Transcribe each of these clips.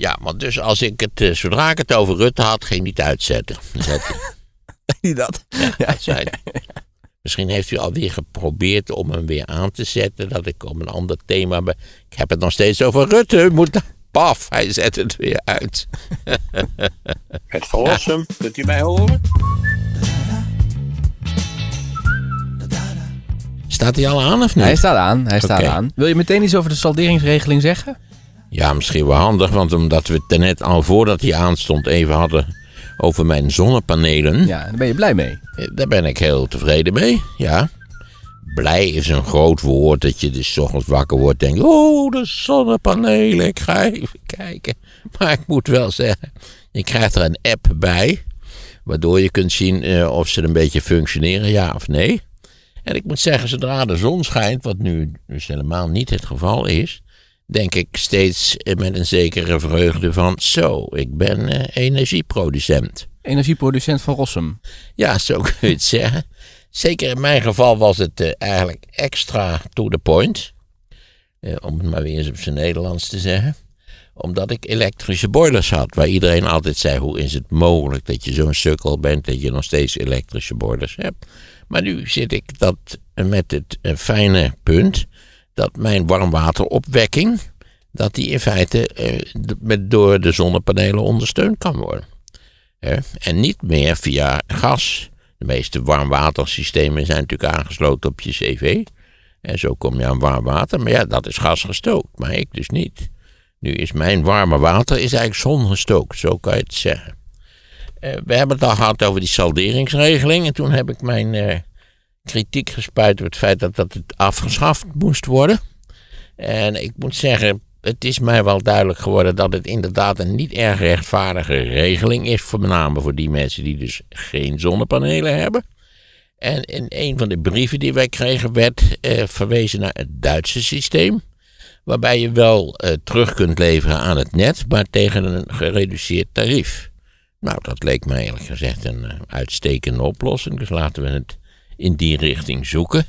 Ja, want dus als ik het, eh, zodra ik het over Rutte had, ging niet uitzetten. Zet hij dat? Ja, dat Misschien heeft u alweer geprobeerd om hem weer aan te zetten, dat ik om een ander thema... ben. Ik heb het nog steeds over Rutte, moet... Paf, hij zet het weer uit. het verlossen, kunt u mij horen? Staat hij al aan of niet? Hij staat aan, hij staat aan. Wil je meteen iets over de salderingsregeling zeggen? Ja, misschien wel handig, want omdat we het net al voordat hij aanstond even hadden over mijn zonnepanelen. Ja, daar ben je blij mee. Eh, daar ben ik heel tevreden mee, ja. Blij is een groot woord dat je dus ochtends wakker wordt en denkt: Oh, de zonnepanelen, ik ga even kijken. Maar ik moet wel zeggen, je krijgt er een app bij, waardoor je kunt zien eh, of ze een beetje functioneren, ja of nee. En ik moet zeggen, zodra de zon schijnt, wat nu dus helemaal niet het geval is, denk ik steeds met een zekere vreugde van zo, ik ben eh, energieproducent. Energieproducent van Rossum. Ja, zo kun je het zeggen. Zeker in mijn geval was het eh, eigenlijk extra to the point. Eh, om het maar weer eens op zijn Nederlands te zeggen. Omdat ik elektrische boilers had. Waar iedereen altijd zei: hoe is het mogelijk dat je zo'n sukkel bent dat je nog steeds elektrische boilers hebt? Maar nu zit ik dat met het fijne punt dat mijn warmwateropwekking, dat die in feite eh, met, door de zonnepanelen ondersteund kan worden. En niet meer via gas. De meeste warmwatersystemen zijn natuurlijk aangesloten op je cv. En zo kom je aan warm water. Maar ja, dat is gasgestookt, maar ik dus niet. Nu is mijn warme water is eigenlijk zongestookt, zo kan je het zeggen. Eh, we hebben het al gehad over die salderingsregeling. En toen heb ik mijn eh, kritiek gespuit op het feit dat dat afgeschaft moest worden. En ik moet zeggen, het is mij wel duidelijk geworden dat het inderdaad een niet erg rechtvaardige regeling is. Voor met name voor die mensen die dus geen zonnepanelen hebben. En in een van de brieven die wij kregen werd eh, verwezen naar het Duitse systeem. Waarbij je wel eh, terug kunt leveren aan het net, maar tegen een gereduceerd tarief. Nou, dat leek mij eerlijk gezegd een eh, uitstekende oplossing. Dus laten we het in die richting zoeken.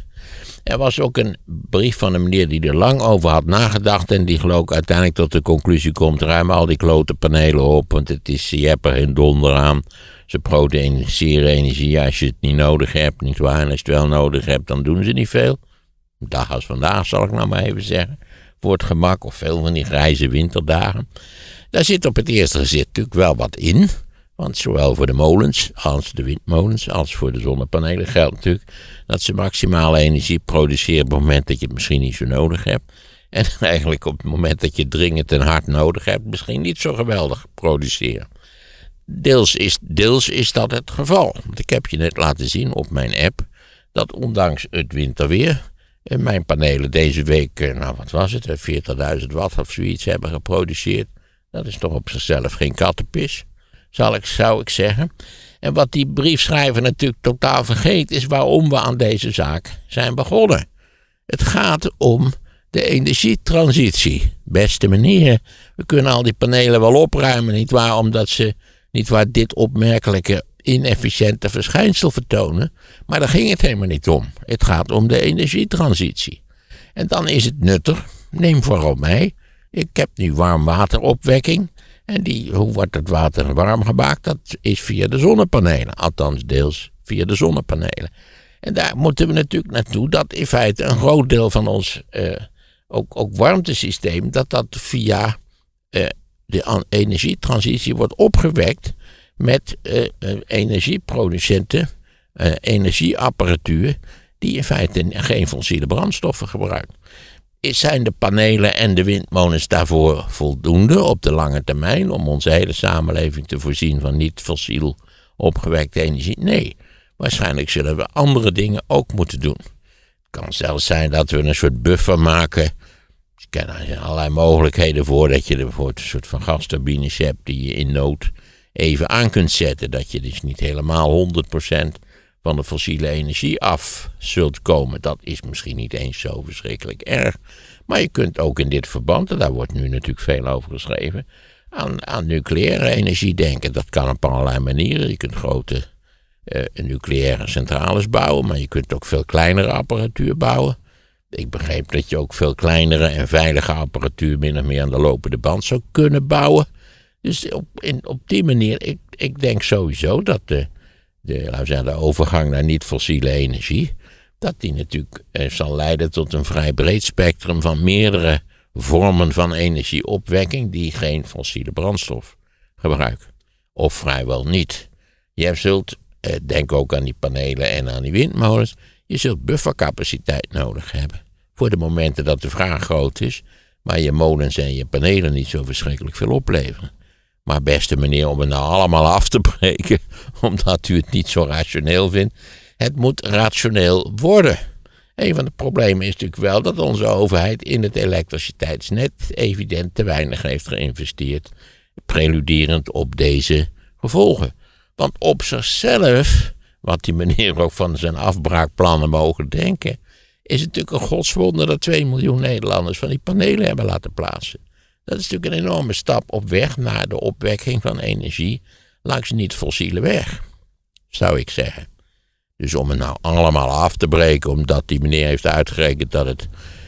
Er was ook een brief van een meneer die er lang over had nagedacht. En die geloof ik uiteindelijk tot de conclusie komt: ruim al die klote panelen op. Want het is, je hebt er geen donder aan. Ze produceren energie als je het niet nodig hebt, niet waar. En als je het wel nodig hebt, dan doen ze niet veel. Een dag als vandaag, zal ik nou maar even zeggen. Voor het gemak, of veel van die grijze winterdagen. Daar zit op het eerste gezicht natuurlijk wel wat in. Want zowel voor de molens als de windmolens als voor de zonnepanelen geldt natuurlijk dat ze maximale energie produceren op het moment dat je het misschien niet zo nodig hebt. En eigenlijk op het moment dat je het dringend en hard nodig hebt, misschien niet zo geweldig produceren. Deels is, deels is dat het geval. Want ik heb je net laten zien op mijn app dat ondanks het winterweer eh, mijn panelen deze week, eh, nou wat was het, 40.000 eh, watt of zoiets hebben geproduceerd. Dat is toch op zichzelf geen kattenpis zal ik, zou ik zeggen. En wat die briefschrijver natuurlijk totaal vergeet, is waarom we aan deze zaak zijn begonnen. Het gaat om de energietransitie. Beste meneer, we kunnen al die panelen wel opruimen, niet waar, omdat ze niet waar dit opmerkelijke inefficiënte verschijnsel vertonen, maar daar ging het helemaal niet om. Het gaat om de energietransitie. En dan is het nuttig, neem vooral mij. Ik heb nu warmwateropwekking. En die, hoe wordt het water warm gemaakt? Dat is via de zonnepanelen. Althans, deels via de zonnepanelen. En daar moeten we natuurlijk naartoe dat in feite een groot deel van ons eh, ook, ook warmtesysteem, dat dat via eh, de energietransitie wordt opgewekt met eh, eh energieproducenten, eh, energieapparatuur, die in feite geen fossiele brandstoffen gebruikt zijn de panelen en de windmolens daarvoor voldoende op de lange termijn om onze hele samenleving te voorzien van niet fossiel opgewekte energie? Nee, waarschijnlijk zullen we andere dingen ook moeten doen. Het kan zelfs zijn dat we een soort buffer maken. Er zijn allerlei mogelijkheden voor dat je bijvoorbeeld een soort van gasturbines hebt die je in nood even aan kunt zetten. Dat je dus niet helemaal 100% van de fossiele energie af zult komen. Dat is misschien niet eens zo verschrikkelijk erg. Maar je kunt ook in dit verband, en daar wordt nu natuurlijk veel over geschreven, aan, aan nucleaire energie denken. Dat kan op allerlei manieren. Je kunt grote eh, nucleaire centrales bouwen, maar je kunt ook veel kleinere apparatuur bouwen. Ik begreep dat je ook veel kleinere en veilige apparatuur min of meer aan de lopende band zou kunnen bouwen. Dus op, in, op die manier, ik, ik denk sowieso dat de de, overgang naar niet-fossiele energie, dat die natuurlijk eh, zal leiden tot een vrij breed spectrum van meerdere vormen van energieopwekking die geen fossiele brandstof gebruiken. Of vrijwel niet. Je zult, eh, denk ook aan die panelen en aan die windmolens, je zult buffercapaciteit nodig hebben. Voor de momenten dat de vraag groot is, maar je molens en je panelen niet zo verschrikkelijk veel opleveren. Maar beste meneer, om het nou allemaal af te breken, omdat u het niet zo rationeel vindt, het moet rationeel worden. Een van de problemen is natuurlijk wel dat onze overheid in het elektriciteitsnet evident te weinig heeft geïnvesteerd, preluderend op deze gevolgen. Want op zichzelf, wat die meneer ook van zijn afbraakplannen mogen denken, is het natuurlijk een godswonde dat 2 miljoen Nederlanders van die panelen hebben laten plaatsen. Dat is natuurlijk een enorme stap op weg naar de opwekking van energie langs niet-fossiele weg, zou ik zeggen. Dus om het nou allemaal af te breken, omdat die meneer heeft uitgerekend dat het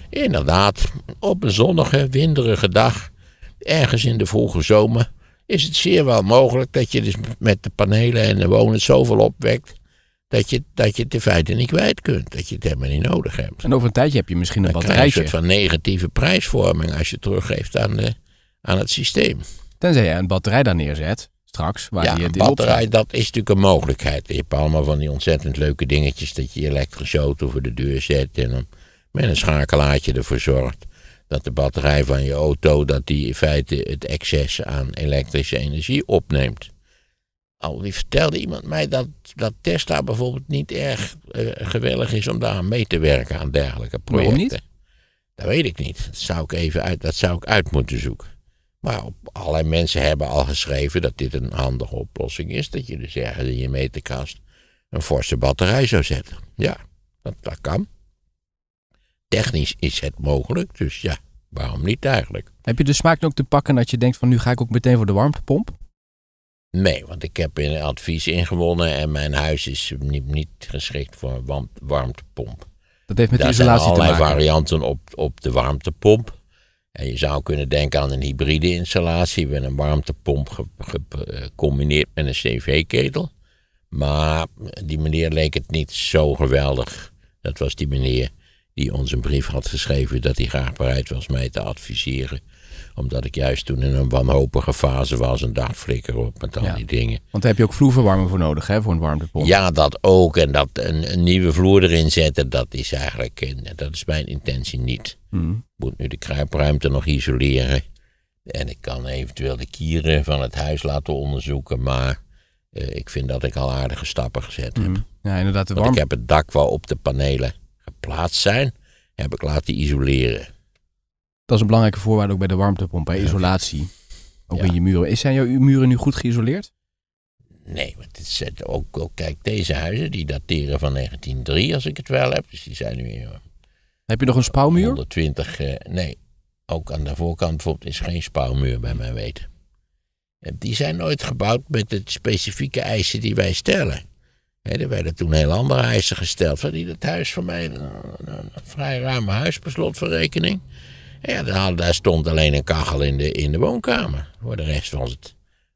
inderdaad op een zonnige, winderige dag, ergens in de vroege zomer, is het zeer wel mogelijk dat je dus met de panelen en de wonen zoveel opwekt dat je, dat je het in feite niet kwijt kunt. Dat je het helemaal niet nodig hebt. En over een tijdje heb je misschien een batterijtje. een soort van negatieve prijsvorming als je het teruggeeft aan, de, aan het systeem. Tenzij je een batterij daar neerzet, straks. Waar ja, een batterij, dat is natuurlijk een mogelijkheid. Je hebt allemaal van die ontzettend leuke dingetjes dat je je elektrische auto voor de deur zet en dan met een schakelaartje ervoor zorgt dat de batterij van je auto, dat die in feite het excess aan elektrische energie opneemt al nou, die vertelde iemand mij dat, dat Tesla bijvoorbeeld niet erg uh, eh, gewillig is om daar aan mee te werken aan dergelijke projecten. Waarom niet? Dat weet ik niet. Dat zou ik even uit, dat zou ik uit moeten zoeken. Maar allerlei mensen hebben al geschreven dat dit een handige oplossing is. Dat je dus ergens in je meterkast een forse batterij zou zetten. Ja, dat, dat kan. Technisch is het mogelijk, dus ja, waarom niet eigenlijk? Heb je de smaak ook te pakken dat je denkt van nu ga ik ook meteen voor de warmtepomp? Nee, want ik heb een advies ingewonnen en mijn huis is niet, niet geschikt voor een warmtepomp. Dat heeft met de maken. Er zijn allerlei varianten op, op de warmtepomp. En je zou kunnen denken aan een hybride installatie met een warmtepomp gecombineerd met een cv-ketel. Maar die meneer leek het niet zo geweldig. Dat was die meneer die ons een brief had geschreven dat hij graag bereid was mij te adviseren omdat ik juist toen in een wanhopige fase was en dacht flikker op met al die dingen. Want daar heb je ook vloerverwarming voor nodig, hè, voor een warmtepomp. Ja, dat ook. En dat een, nieuwe vloer erin zetten, dat is eigenlijk, eh, dat is mijn intentie niet. Hmm. Ik moet nu de kruipruimte nog isoleren. En ik kan eventueel de kieren van het huis laten onderzoeken, maar eh, ik vind dat ik al aardige stappen gezet hmm. heb. Ja, inderdaad. De Want ik heb het dak waarop de panelen geplaatst zijn, heb ik laten isoleren. Dat is een belangrijke voorwaarde ook bij de warmtepomp, bij isolatie. Ook in je muren. zijn jouw muren nu goed geïsoleerd? Nee, want het zet ook, kijk, deze huizen die dateren van 1903 als ik het wel heb. Dus die zijn nu... Eh, heb je nog een spouwmuur? 120, eh, nee. Ook aan de voorkant bijvoorbeeld is geen spouwmuur bij mijn weten. En eh, die zijn nooit gebouwd met de specifieke eisen die wij stellen. He, er werden toen heel andere eisen gesteld. Van die dat huis voor mij, een, een vrij ruime huis per slotverrekening. Ja, daar, stond alleen een kachel in de, in de woonkamer. Voor de rest was het.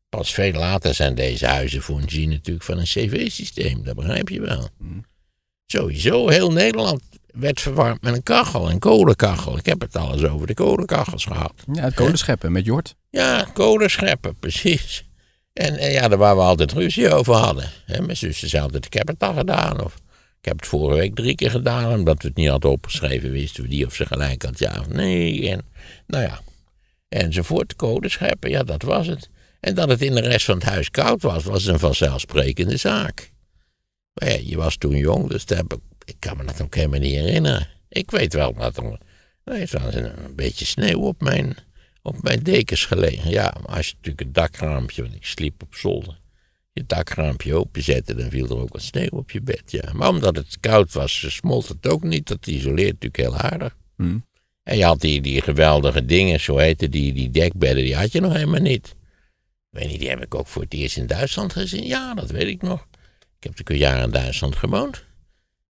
Pas veel later zijn deze huizen voorzien natuurlijk van een cv-systeem. Dat begrijp je wel. Hmm. Sowieso, heel Nederland werd verwarmd met een kachel, een kolenkachel. Ik heb het alles over de kolenkachels gehad. Ja, het kolenscheppen met Jort. Ja, kolenscheppen, precies. En, en eh, ja, daar waar we altijd ruzie over hadden. Hè, mijn zus zei altijd, ik heb het al gedaan. Of, ik heb het vorige week drie keer gedaan, omdat we het niet hadden opgeschreven, wisten we die of ze gelijk had, ja of nee. En, nou ja, enzovoort, code scheppen, ja, dat was het. En dat het in de rest van het huis koud was, was een vanzelfsprekende zaak. ja, je was toen jong, dus heb ik, ik, kan me dat ook helemaal niet herinneren. Ik weet wel dat er, een beetje sneeuw op mijn, op mijn dekens gelegen. Ja, maar als je natuurlijk het dakraampje, want ik sliep op zolder je dakraampje openzette, dan viel er ook wat sneeuw op je bed. Ja. Maar omdat het koud was, smolt het ook niet. Dat isoleert natuurlijk heel aardig. Hm. En je had die, die geweldige dingen, zo heette die, die dekbedden, die had je nog helemaal niet. weet niet, die heb ik ook voor het eerst in Duitsland gezien. Ja, dat weet ik nog. Ik heb natuurlijk een jaar in Duitsland gewoond.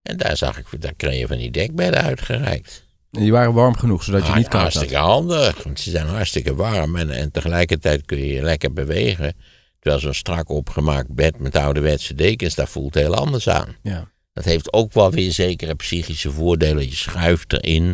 En daar zag ik, daar kreeg je van die dekbedden uitgereikt. En die waren warm genoeg, zodat je ah, niet koud had? Hartstikke handig, want ze zijn hartstikke warm. En, en tegelijkertijd kun je je lekker bewegen. Terwijl zo'n strak opgemaakt bed met ouderwetse dekens, daar voelt heel anders aan. Ja. Dat heeft ook wel weer zekere psychische voordelen. Je schuift erin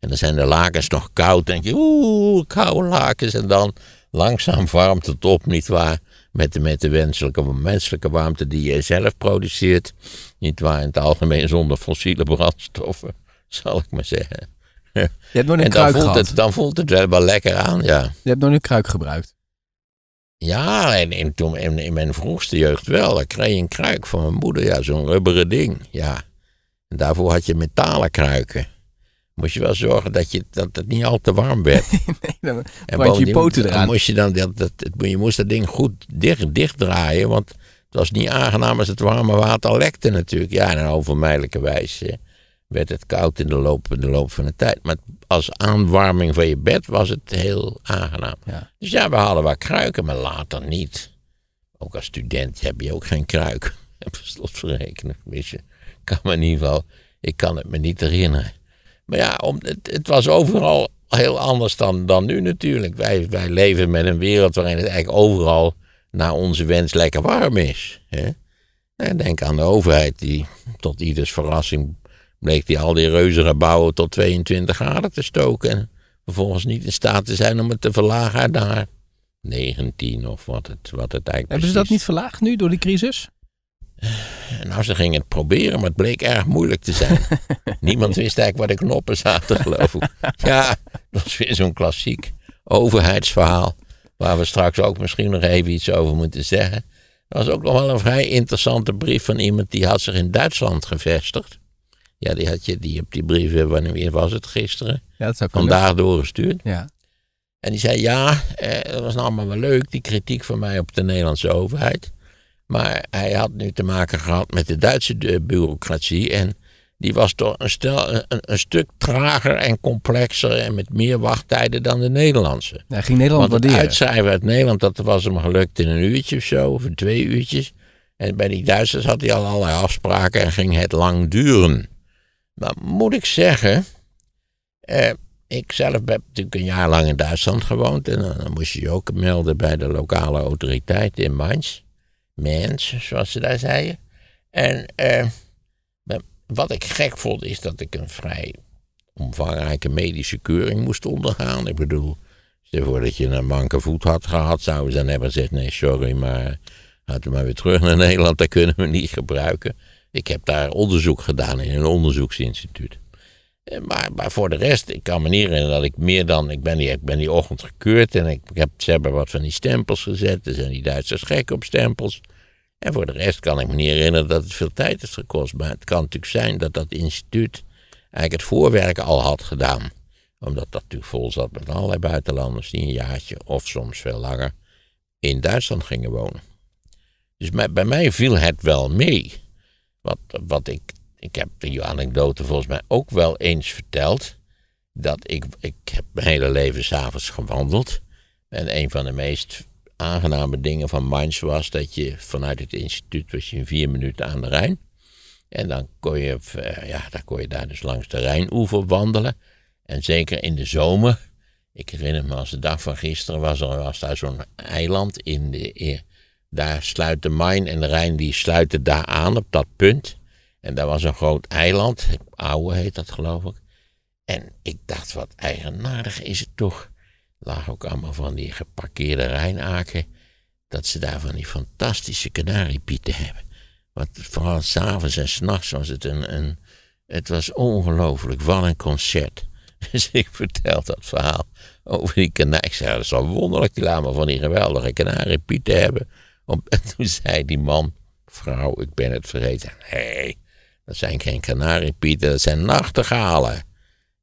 en dan zijn de lakens nog koud. Dan denk je, oeh, koude lakens. En dan langzaam warmt het op, nietwaar? Met de, met de wenselijke, menselijke warmte die je zelf produceert. Nietwaar? In het algemeen zonder fossiele brandstoffen, zal ik maar zeggen. Je hebt nog een en dan voelt, het, dan voelt het wel lekker aan, ja. Je hebt nog een kruik gebruikt. Ja, en, en toen, in, in, mijn vroegste jeugd wel. dan kreeg je een kruik van mijn moeder, ja, zo'n rubberen ding. Ja. En daarvoor had je metalen kruiken. Moest je wel zorgen dat, je, dat het niet al te warm werd. nee, dan je, poten eraan. Moest je, dan, dat, dat, je moest dat ding goed dicht, dicht draaien, want het was niet aangenaam als het warme water lekte natuurlijk. Ja, in een onvermijdelijke wijze werd het koud in de loop, de loop van de tijd. Maar als aanwarming van je bed was het heel aangenaam. Ja. Dus ja, we hadden wat kruiken, maar later niet. Ook als student heb je ook geen kruik. Op slot verrekenen. je. Kan me in ieder geval, ik kan het me niet herinneren. Maar ja, het, het was overal heel anders dan, dan nu natuurlijk. Wij, wij leven met een wereld waarin het eigenlijk overal naar onze wens lekker warm is. Hè? Nou, denk aan de overheid die tot ieders verrassing bleek hij al die reuzengebouwen tot 22 graden te stoken. En vervolgens niet in staat te zijn om het te verlagen naar 19 of wat het, wat het eigenlijk Hebben ze dat niet verlaagd nu door die crisis? Nou, ze gingen het proberen, maar het bleek erg moeilijk te zijn. Niemand wist eigenlijk waar de knoppen zaten, geloof ik. Ja, dat is weer zo'n klassiek overheidsverhaal. Waar we straks ook misschien nog even iets over moeten zeggen. Er was ook nog wel een vrij interessante brief van iemand die had zich in Duitsland gevestigd. Ja, die had je die op die brieven, eh, wanneer was het gisteren? Ja, dat zou Vandaag doorgestuurd. Ja. En die zei: Ja, eh, dat was nou allemaal wel leuk, die kritiek van mij op de Nederlandse overheid. Maar hij had nu te maken gehad met de Duitse eh, bureaucratie. En die was toch een, stel, een, een, stuk trager en complexer en met meer wachttijden dan de Nederlandse. Hij ging Nederland Want het uitschrijven uit Nederland, dat was hem gelukt in een uurtje of zo, of in twee uurtjes. En bij die Duitsers had hij al allerlei afspraken en ging het lang duren. Maar moet ik zeggen, eh, ik zelf heb natuurlijk een jaar lang in Duitsland gewoond. En dan, moest je je ook melden bij de lokale autoriteit in Mainz. Mainz, zoals ze daar zeiden. En eh, wat ik gek vond, is dat ik een vrij omvangrijke medische keuring moest ondergaan. Ik bedoel, stel voordat je een manke voet had gehad, zouden ze dan hebben gezegd: nee, sorry, maar laten we maar weer terug naar Nederland, dat kunnen we niet gebruiken. Ik heb daar onderzoek gedaan in een onderzoeksinstituut. Eh, maar, maar, voor de rest, ik kan me niet herinneren dat ik meer dan. Ik ben die, ik ben die ochtend gekeurd en ik, heb, ze hebben wat van die stempels gezet. Er zijn die Duitsers gek op stempels. En voor de rest kan ik me niet herinneren dat het veel tijd heeft gekost. Maar het kan natuurlijk zijn dat dat instituut eigenlijk het voorwerk al had gedaan. Omdat dat natuurlijk vol zat met allerlei buitenlanders die een jaartje of soms veel langer in Duitsland gingen wonen. Dus bij mij viel het wel mee. Wat, wat ik, ik heb die anekdote volgens mij ook wel eens verteld. Dat ik, ik heb mijn hele leven s'avonds gewandeld. En een van de meest aangename dingen van Mainz was dat je vanuit het instituut was je in vier minuten aan de Rijn. En dan kon je, eh, ja, dan kon je daar dus langs de Rijnoever wandelen. En zeker in de zomer, ik herinner me als de dag van gisteren, was er was daar zo'n eiland in de, daar sluit de Main en de Rijn die sluiten daar aan op dat punt. En daar was een groot eiland, oude heet dat geloof ik. En ik dacht, wat eigenaardig is het toch. lag ook allemaal van die geparkeerde Rijnaken. Dat ze daar van die fantastische kanariepieten hebben. Want vooral s'avonds en s'nachts was het een, een Het was ongelooflijk, wat een concert. Dus ik vertel dat verhaal over die kanarie. Ik zei, dat is wel wonderlijk, die laten van die geweldige kanariepieten hebben. En toen zei die man, vrouw, ik ben het vergeten. Nee, dat zijn geen kanariepieten, dat zijn nachtegalen.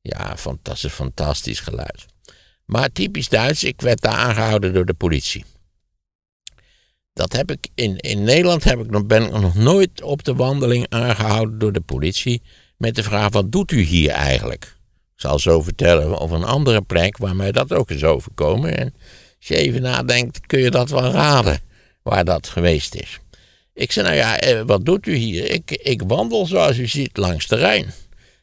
Ja, fantastisch, fantastisch geluid. Maar typisch Duits, ik werd daar aangehouden door de politie. Dat heb ik in, in Nederland heb ik, nog, ben ik nog nooit op de wandeling aangehouden door de politie. Met de vraag: wat doet u hier eigenlijk? Ik zal zo vertellen over een andere plek waar mij dat ook is overkomen. En als je even nadenkt, kun je dat wel raden waar dat geweest is. Ik zei, nou ja, eh, wat doet u hier? Ik, ik wandel zoals u ziet langs de Rijn.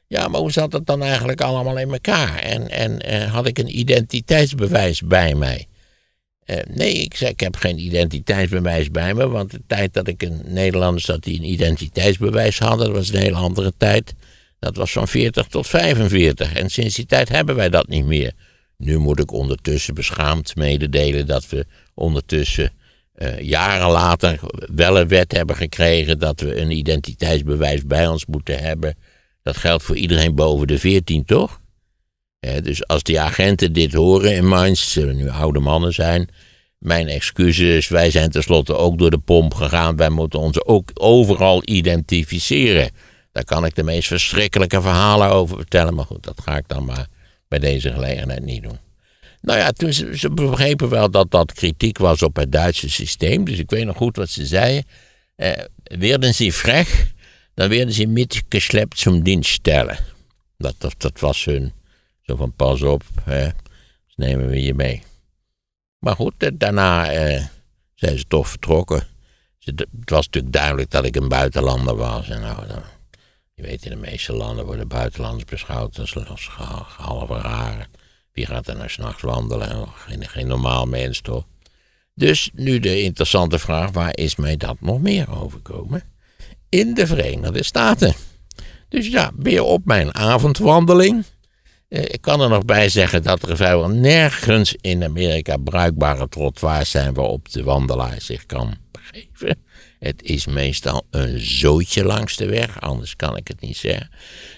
Ja, maar hoe zat het dan eigenlijk allemaal in elkaar? En, en, eh, had ik een identiteitsbewijs bij mij? Eh, nee, ik zei, ik heb geen identiteitsbewijs bij me, want de tijd dat ik een Nederlander dat die een identiteitsbewijs had, dat was een hele andere tijd. Dat was van 40 tot 45 en sinds die tijd hebben wij dat niet meer. Nu moet ik ondertussen beschaamd mededelen dat we ondertussen eh, jaren later wel een wet hebben gekregen dat we een identiteitsbewijs bij ons moeten hebben. Dat geldt voor iedereen boven de 14, toch? dus als die agenten dit horen in Mainz, zullen nu oude mannen zijn. Mijn excuses, wij zijn tenslotte ook door de pomp gegaan. Wij moeten ons ook overal identificeren. Daar kan ik de meest verschrikkelijke verhalen over vertellen. Maar goed, dat ga ik dan maar bij deze gelegenheid niet doen. Nou ja, toen ze, begrepen wel dat dat kritiek was op het Duitse systeem. Dus ik weet nog goed wat ze zeiden. Eh, werden ze frech, dan werden ze metgeslept zum stellen. Dat, dat, dat was hun, zo van pas op, hè. nemen we je mee. Maar goed, eh, daarna eh, zijn ze toch vertrokken. het, was natuurlijk duidelijk dat ik een buitenlander was. En nou, je weet, in de meeste landen worden buitenlanders beschouwd als, als halve rare. Wie gaat er nou s'nachts wandelen? Oh, geen, geen normaal mens toch? Dus nu de interessante vraag: waar is mij dat nog meer overkomen? In de Verenigde Staten. Dus ja, weer op mijn avondwandeling. Eh, ik kan er nog bij zeggen dat er vrijwel nergens in Amerika bruikbare trottoirs zijn waarop de wandelaar zich kan begeven. Het is meestal een zootje langs de weg, anders kan ik het niet zeggen.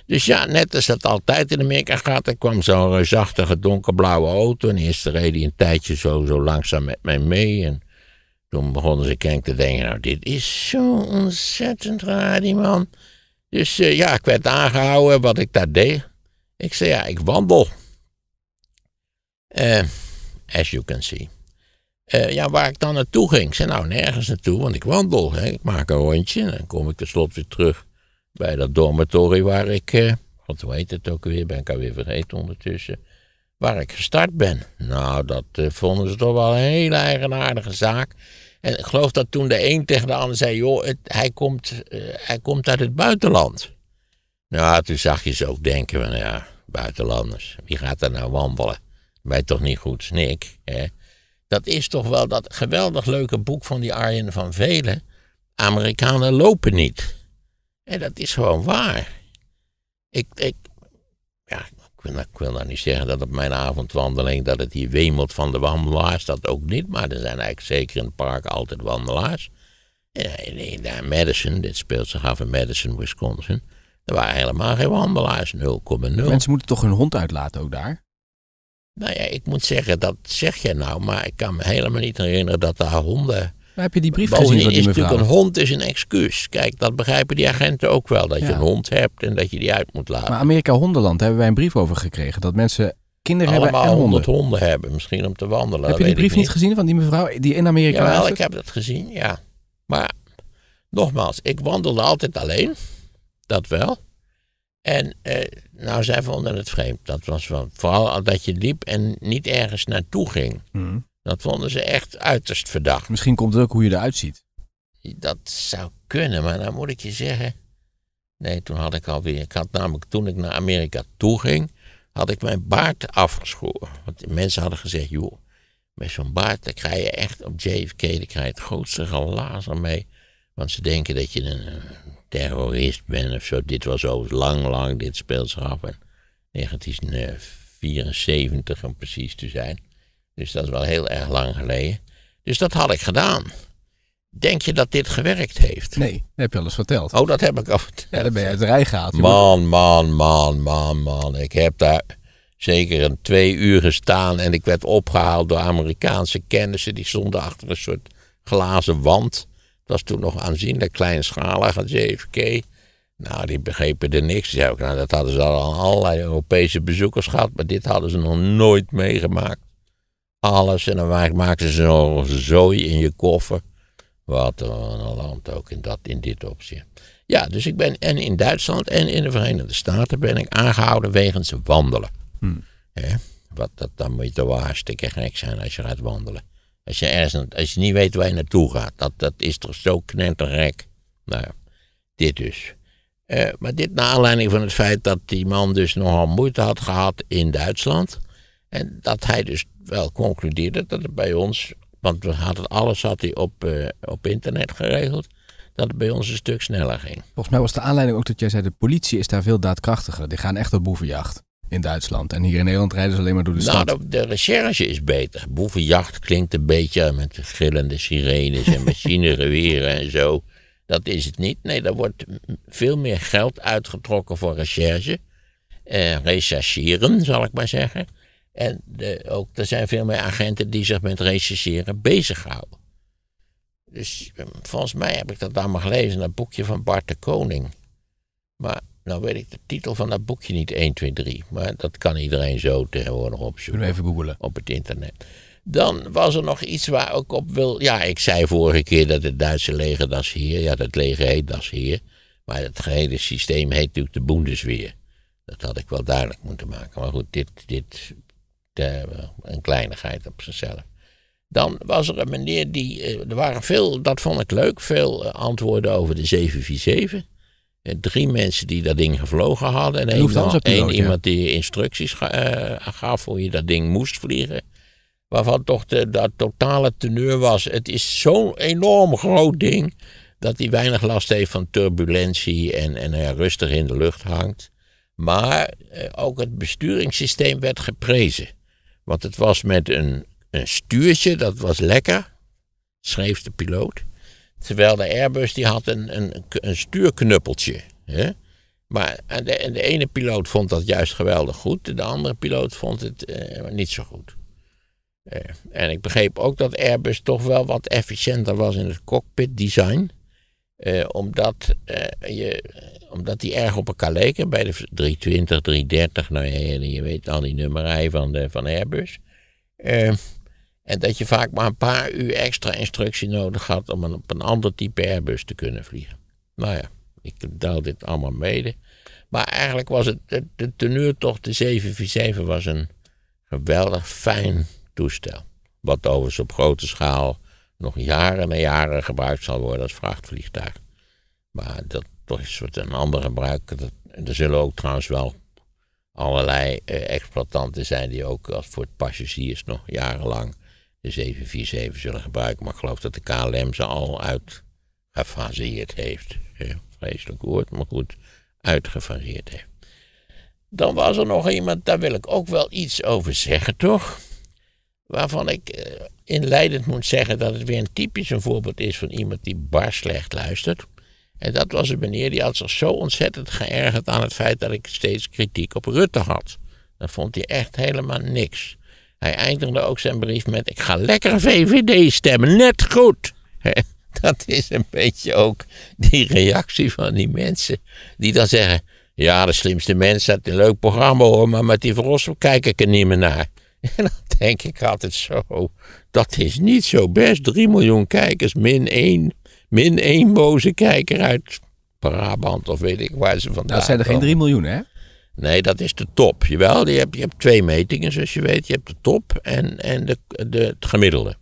Dus ja, net als dat altijd in Amerika gaat, er kwam zo'n reusachtige donkerblauwe auto. En eerst reed hij een tijdje zo, zo langzaam met mij mee. En toen begonnen ze Kijk te denken, nou dit is zo ontzettend raar die man. Dus eh, ja, ik werd aangehouden wat ik daar deed. Ik zei ja, ik wandel. Eh, as you can see. Eh, ja, waar ik dan naartoe ging. Ik zei, nou, nergens naartoe, want ik wandel. Hè. Ik maak een rondje en dan kom ik tenslotte weer terug bij dat dormitory waar ik, uh, hoe heet het ook weer, ben ik alweer vergeten ondertussen, waar ik gestart ben. Nou, dat eh, vonden ze toch wel een hele eigenaardige zaak. En ik geloof dat toen de een tegen de ander zei, joh, het, hij, komt, hij komt uit het buitenland. Nou, toen zag je ze ook denken van, ja, buitenlanders, wie gaat daar nou wandelen? Wij toch niet goed, snik, hè dat is toch wel dat geweldig leuke boek van die Arjen van Velen. Amerikanen lopen niet. En dat is gewoon waar. Ik, ik, ja, ik wil, ik nou niet zeggen dat op mijn avondwandeling dat het hier wemelt van de wandelaars, dat ook niet. Maar er zijn eigenlijk zeker in het park altijd wandelaars. In, in, eh, Madison, dit speelt zich af in Madison, Wisconsin. Er waren helemaal geen wandelaars, 0,0. Mensen moeten toch hun hond uitlaten ook daar? Nou ja, ik moet zeggen, dat zeg je nou, maar ik kan me helemaal niet herinneren dat daar honden. Maar heb je die brief Bovendien gezien? die een hond is een excuus. Kijk, dat begrijpen die agenten ook wel. Dat je een hond hebt en dat je die uit moet laten. Maar Amerika Hondenland hebben wij een brief over gekregen. Dat mensen kinderen Allemaal hebben en honden. honden hebben, misschien om te wandelen. Heb je die brief niet. gezien van die mevrouw die in Amerika was? wel, ik heb dat gezien, ja. Maar nogmaals, ik wandelde altijd alleen. Dat wel. En eh, nou, zij vonden het vreemd. Dat was wel, vooral dat je liep en niet ergens naartoe ging. Mhm. Dat vonden ze echt uiterst verdacht. Misschien komt het ook hoe je eruit ziet. Dat zou kunnen, maar dan moet ik je zeggen. Nee, toen had ik alweer. Ik had namelijk toen ik naar Amerika toe ging, had ik mijn baard afgeschoren. Want de mensen hadden gezegd: joh, met zo'n baard, dan krijg je echt op JFK, dan krijg je het grootste galazer mee. Want ze denken dat je een, terrorist ben of zo. Dit was over lang, lang, dit speelt zich af in 1974 eh, om precies te zijn. Dus dat is wel heel erg lang geleden. Dus dat had ik gedaan. Denk je dat dit gewerkt heeft? Nee, dat heb je al eens verteld. Oh, dat heb ik al verteld. Ja, dan ben je uit de rij gehaald. Man, man, man, man, man. Ik heb daar zeker een twee uur gestaan en ik werd opgehaald door Amerikaanse kennissen. Die stonden achter een soort glazen wand. Het was toen nog aanzienlijk kleinschalig, het JFK. Nou, die begrepen er niks. ook, nou, dat hadden ze al allerlei Europese bezoekers gehad, maar dit hadden ze nog nooit meegemaakt. Alles, en dan maakten ze nog zo zooi in je koffer. Wat een land ook in, dat, in dit opzicht. Ja, dus ik ben en in Duitsland en in de Verenigde Staten ben ik aangehouden wegens wandelen. Hmm. wat, dat, dan moet je toch wel hartstikke gek zijn als je gaat wandelen. Als je, ergens, als je niet weet waar je naartoe gaat, dat, dat is toch zo knetterrek. Nou, dit dus. Eh, maar dit naar aanleiding van het feit dat die man dus nogal moeite had gehad in Duitsland. En dat hij dus wel concludeerde dat het bij ons, want we hadden alles had hij op, eh, op internet geregeld, dat het bij ons een stuk sneller ging. Volgens mij was de aanleiding ook dat jij zei, de politie is daar veel daadkrachtiger. Die gaan echt op boevenjacht in Duitsland. En hier in Nederland rijden ze alleen maar door de nou, stad. Nou, de, recherche is beter. Boevenjacht klinkt een beetje met verschillende sirenes en machinegeweren en zo. Dat is het niet. Nee, daar wordt veel meer geld uitgetrokken voor recherche. Eh, rechercheren, zal ik maar zeggen. En de, ook, er zijn veel meer agenten die zich met rechercheren bezighouden. Dus ehm, volgens mij heb ik dat allemaal gelezen dat boekje van Bart de Koning. Maar nou weet ik de titel van dat boekje niet 1, 2, 3. Maar dat kan iedereen zo tegenwoordig opzoeken. Kunnen even googelen. Op het internet. Dan was er nog iets waar ik op wil... Ja, ik zei vorige keer dat het Duitse leger das hier... Ja, dat leger heet das hier. Maar het gehele systeem heet natuurlijk de Bundeswehr. Dat had ik wel duidelijk moeten maken. Maar goed, dit, dit eh, een kleinigheid op zichzelf. Dan was er een meneer die. Eh, er waren veel, dat vond ik leuk, veel eh, antwoorden over de 747. Eh, drie mensen die dat ding gevlogen hadden. En één, één iemand die instructies eh, gaf hoe je dat ding moest vliegen. Waarvan toch de, totale teneur was. Het is zo'n enorm groot ding. Dat hij weinig last heeft van turbulentie en, en nou rustig in de lucht hangt. Maar eh, ook het besturingssysteem werd geprezen. Want het was met een, een stuurtje, dat was lekker, schreef de piloot. Terwijl de Airbus die had een, een, een stuurknuppeltje. Hè? Maar de, de, ene piloot vond dat juist geweldig goed, de andere piloot vond het eh, niet zo goed. Eh, en ik begreep ook dat Airbus toch wel wat efficiënter was in het cockpit design. Eh, omdat, eh, je, omdat die erg op elkaar leken bij de 320, 330, nou ja, je weet al die nummerij van, de, van Airbus. Eh, en dat je vaak maar een paar uur extra instructie nodig had om op een ander type Airbus te kunnen vliegen. Nou ja, ik duil dit allemaal mede. Maar eigenlijk was het, de, de tenuurtocht, de 747 was een geweldig fijn toestel. Wat overigens op grote schaal nog jaren en jaren gebruikt zal worden als vrachtvliegtuig. Maar dat toch is wat een ander gebruik. Dat, er zullen ook trouwens wel allerlei eh, exploitanten zijn die ook als voor passagiers nog jarenlang de 747 zullen gebruiken. Maar ik geloof dat de KLM ze al uitgefaseerd heeft. Vreselijk woord, maar goed, uitgefaseerd heeft. Dan was er nog iemand, daar wil ik ook wel iets over zeggen, toch? Waarvan ik eh, inleidend moet zeggen dat het weer een typisch een voorbeeld is van iemand die bar slecht luistert. En dat was een meneer die had zich zo ontzettend geërgerd aan het feit dat ik steeds kritiek op Rutte had. Dat vond hij echt helemaal niks. Hij eindigde ook zijn brief met: Ik ga lekker VVD stemmen, net goed. Dat is een beetje ook die reactie van die mensen die dan zeggen: Ja, de slimste mens, had een leuk programma hoor, maar met die verrossel kijk ik er niet meer naar. En dan denk ik altijd zo: Dat is niet zo best. 3 miljoen kijkers, min 1, min 1 boze kijker uit Brabant of weet ik waar ze vandaan. komen. dat zijn er geen 3 miljoen, hè? Nee, dat is de top. Jawel, je hebt, je hebt twee metingen, zoals je weet. Je hebt de top en, en de, de, het gemiddelde.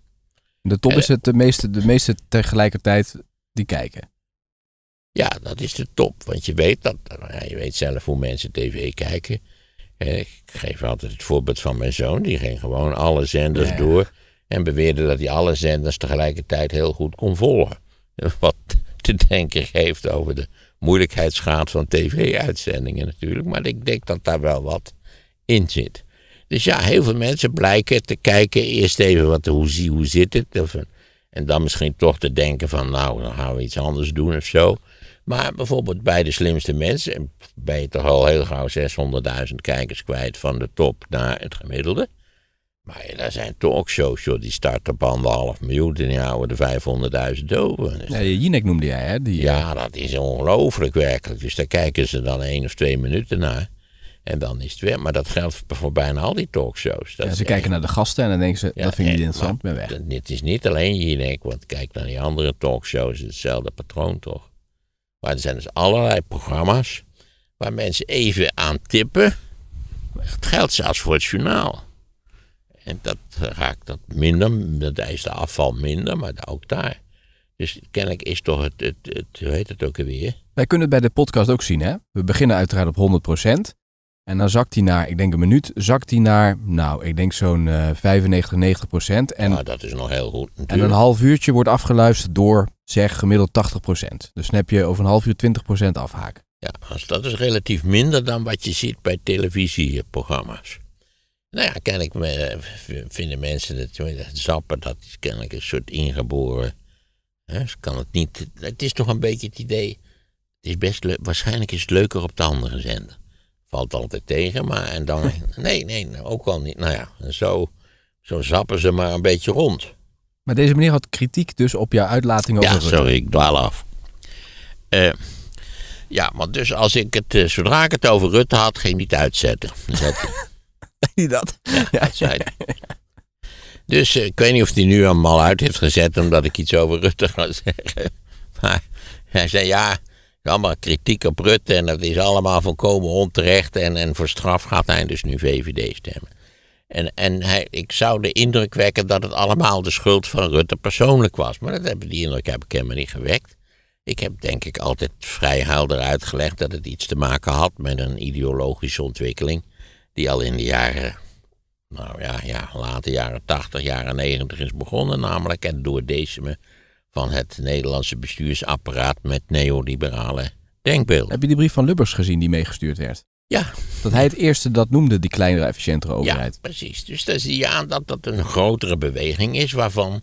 De top eh, is het de meeste, de meeste tegelijkertijd die kijken. Ja, dat is de top. Want je weet, dat, ja, je weet zelf hoe mensen tv kijken. ik geef altijd het voorbeeld van mijn zoon. Die ging gewoon alle zenders door. En beweerde dat hij alle zenders tegelijkertijd heel goed kon volgen. Wat te denken geeft over de moeilijkheidsgraad van tv-uitzendingen natuurlijk. Maar ik denk dat daar wel wat in zit. Dus ja, heel veel mensen blijken te kijken. Eerst even wat, hoe, zie, hoe zit het? Of, en dan misschien toch te denken van nou, dan gaan we iets anders doen of zo. Maar bijvoorbeeld bij de slimste mensen ben je toch al heel gauw 600.000 kijkers kwijt van de top naar het gemiddelde. Maar ja, zijn talkshows, joh. Die starten op anderhalf miljoen en die houden de 500.000 over. Ja, Jinek noemde jij, hè? Die... ja, eh, dat is ongelooflijk werkelijk. Dus daar kijken ze dan één of twee minuten naar. En dan is het weer. Maar dat geldt voor bijna al die talkshows. Dat ze kijken naar de gasten en dan denken ze, ja, dat vind je interessant, mee ben weg. Het is niet alleen Jinek, want kijk naar die andere talkshows, hetzelfde patroon toch. Maar er zijn dus allerlei programma's waar mensen even aan tippen. Het geldt zelfs voor het journaal. En dat raakt dat minder, dat is de afval minder, maar ook daar. Dus kennelijk is toch het, het, het, hoe heet het ook weer? Wij kunnen het bij de podcast ook zien, hè? We beginnen uiteraard op 100%. En dan zakt hij naar, ik denk een minuut, zakt hij naar, nou, ik denk zo'n 95, eh, 90 procent. En, ja, dat is nog heel goed natuurlijk. En een half uurtje wordt afgeluisterd door, zeg, gemiddeld 80 procent. Dus snap heb je over een half uur 20 procent afhaak. Ja, dat is relatief minder dan wat je ziet bij televisieprogramma's. Nou ja, kennelijk eh, vinden mensen dat, zappen, dat is kennelijk een soort ingeboren. Hè? Ze kan het niet. Het is toch een beetje het idee. Het is best leuk. Waarschijnlijk is het leuker op de andere zender. Valt altijd tegen, maar en dan. Nee, nee, nou, ook al niet. Nou ja, zo, zo zappen ze maar een beetje rond. Maar deze meneer had kritiek dus op jouw uitlating over. Ja, sorry, ik dwaal af. Eh, ja, want dus als ik het, eh, zodra ik het over Rutte had, ging niet het uitzetten. dat, Weet dat? Ja, dat zei Dus eh, ik weet niet of hij nu allemaal uit heeft gezet omdat ik iets over Rutte ga zeggen. Maar hij zei ja, allemaal kritiek op Rutte en dat is allemaal volkomen onterecht. En, en voor straf gaat hij dus nu VVD stemmen. En, en hij, ik zou de indruk wekken dat het allemaal de schuld van Rutte persoonlijk was. Maar dat hebben, die indruk heb ik helemaal niet gewekt. Ik heb denk ik altijd vrij helder uitgelegd dat het iets te maken had met een ideologische ontwikkeling die al in de jaren, nou ja, ja late jaren 80, jaren 90 is begonnen, namelijk het doordecime van het Nederlandse bestuursapparaat met neoliberale denkbeelden. Heb je die brief van Lubbers gezien die meegestuurd werd? Ja. Dat hij het eerste dat noemde, die kleinere, efficiëntere overheid. Ja, precies. Dus daar zie je aan dat dat een grotere beweging is waarvan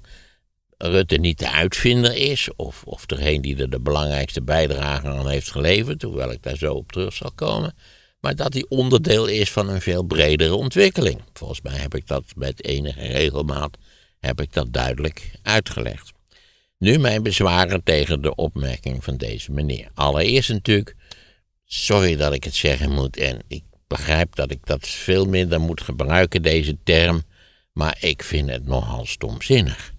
Rutte niet de uitvinder is, of, of degene die er de belangrijkste bijdrage aan heeft geleverd, hoewel ik daar zo op terug zal komen maar dat die onderdeel is van een veel bredere ontwikkeling. Volgens mij heb ik dat met enige regelmaat heb ik dat duidelijk uitgelegd. Nu mijn bezwaren tegen de opmerking van deze meneer. Allereerst natuurlijk, sorry dat ik het zeggen moet en ik begrijp dat ik dat veel minder moet gebruiken, deze term, maar ik vind het nogal stomzinnig.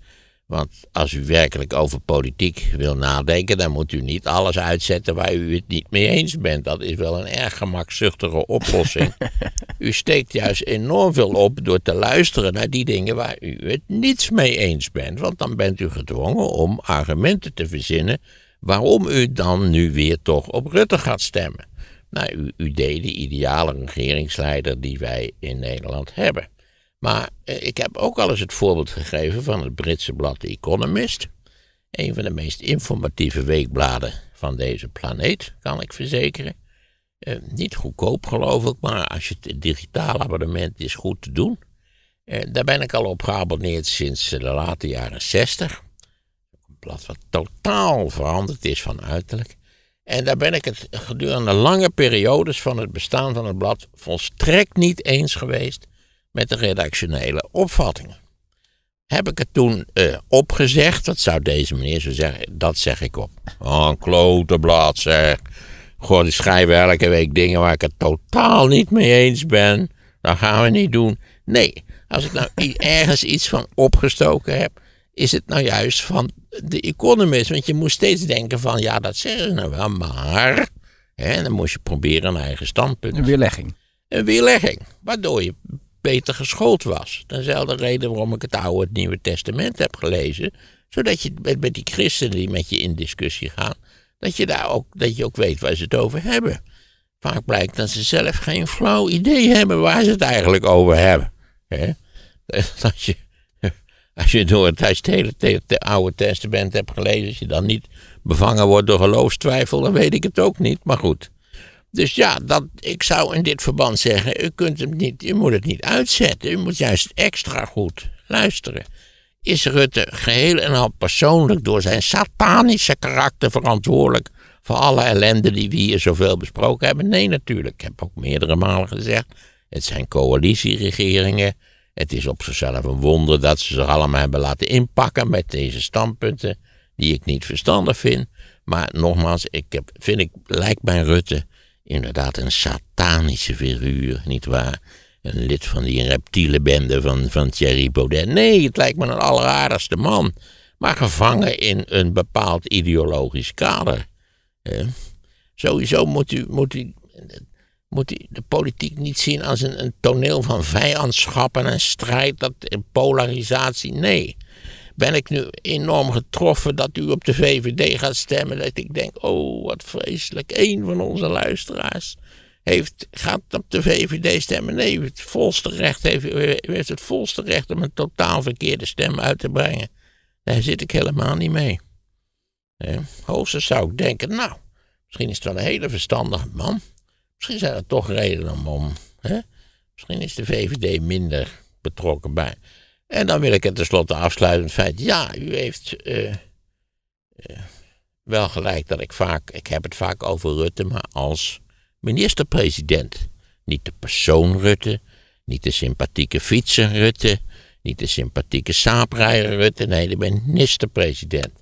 Want als u werkelijk over politiek wil nadenken, dan moet u niet alles uitzetten waar u het niet mee eens bent. Dat is wel een erg gemakzuchtige oplossing. u steekt juist enorm veel op door te luisteren naar die dingen waar u het niets mee eens bent. Want dan bent u gedwongen om argumenten te verzinnen waarom u dan nu weer toch op Rutte gaat stemmen. Nou, u, u deed de ideale regeringsleider die wij in Nederland hebben. Maar eh, ik heb ook al eens het voorbeeld gegeven van het Britse blad The Economist. Een van de meest informatieve weekbladen van deze planeet, kan ik verzekeren. Eh, niet goedkoop, geloof ik, maar als je het digitaal abonnement is goed te doen. Eh, daar ben ik al op geabonneerd sinds de late jaren 60. Een blad wat totaal veranderd is van uiterlijk. En daar ben ik het gedurende lange periodes van het bestaan van het blad volstrekt niet eens geweest met de redactionele opvattingen. Heb ik het toen eh, opgezegd? Dat zou deze meneer zo zeggen. Dat zeg ik op. Oh, een klote blad zeg. Goh, die schrijven elke week dingen waar ik het totaal niet mee eens ben. Dat gaan we niet doen. Nee, als ik nou ergens iets van opgestoken heb, is het nou juist van de economist. Want je moet steeds denken van, ja, dat zeggen ze nou wel, maar... Hè, dan moest je proberen een eigen standpunt. Een weerlegging. Een weerlegging, waardoor je beter geschoold was. Dezelfde reden waarom ik het Oude het Nieuwe Testament heb gelezen. Zodat je met, die christenen die met je in discussie gaan, dat je daar ook, dat je ook weet waar ze het over hebben. Vaak blijkt dat ze zelf geen flauw idee hebben waar ze het eigenlijk over hebben. Als je, als je door het, het hele het Oude Testament hebt gelezen, als je dan niet bevangen wordt door geloofstwijfel, dan weet ik het ook niet. Maar goed. Dus ja, dat, ik zou in dit verband zeggen, u, kunt hem niet, u moet het niet uitzetten. U moet juist extra goed luisteren. Is Rutte geheel en al persoonlijk door zijn satanische karakter verantwoordelijk voor alle ellende die we hier zoveel besproken hebben? Nee, natuurlijk. Ik heb ook meerdere malen gezegd, het zijn coalitieregeringen. Het is op zichzelf een wonder dat ze zich allemaal hebben laten inpakken met deze standpunten, die ik niet verstandig vind. Maar nogmaals, ik heb, vind ik, lijkt mij Rutte inderdaad een satanische figuur, nietwaar? Een lid van die reptielenbende van, van Thierry Baudet. Nee, het lijkt me een alleraardigste man, maar gevangen in een bepaald ideologisch kader. Sowieso moet u, moet, u, moet u de politiek niet zien als een, een toneel van vijandschappen en strijd, dat, polarisatie. Nee ben ik nu enorm getroffen dat u op de VVD gaat stemmen. Dat ik denk, oh wat vreselijk, Een van onze luisteraars heeft, gaat op de VVD stemmen. Nee, het volste recht heeft, heeft het volste recht om een totaal verkeerde stem uit te brengen. Daar zit ik helemaal niet mee. Eh, hoogstens zou ik denken, nou, misschien is het wel een hele verstandige man. Misschien zijn er toch redenen om, hè? misschien is de VVD minder betrokken bij. En dan wil ik het tenslotte afsluiten afsluitend feit, ja, u heeft eh, eh, wel gelijk dat ik vaak, ik heb het vaak over Rutte, maar als minister-president. Niet de persoon Rutte, niet de sympathieke fietsen Rutte, niet de sympathieke saaprijder Rutte, nee, de minister-president.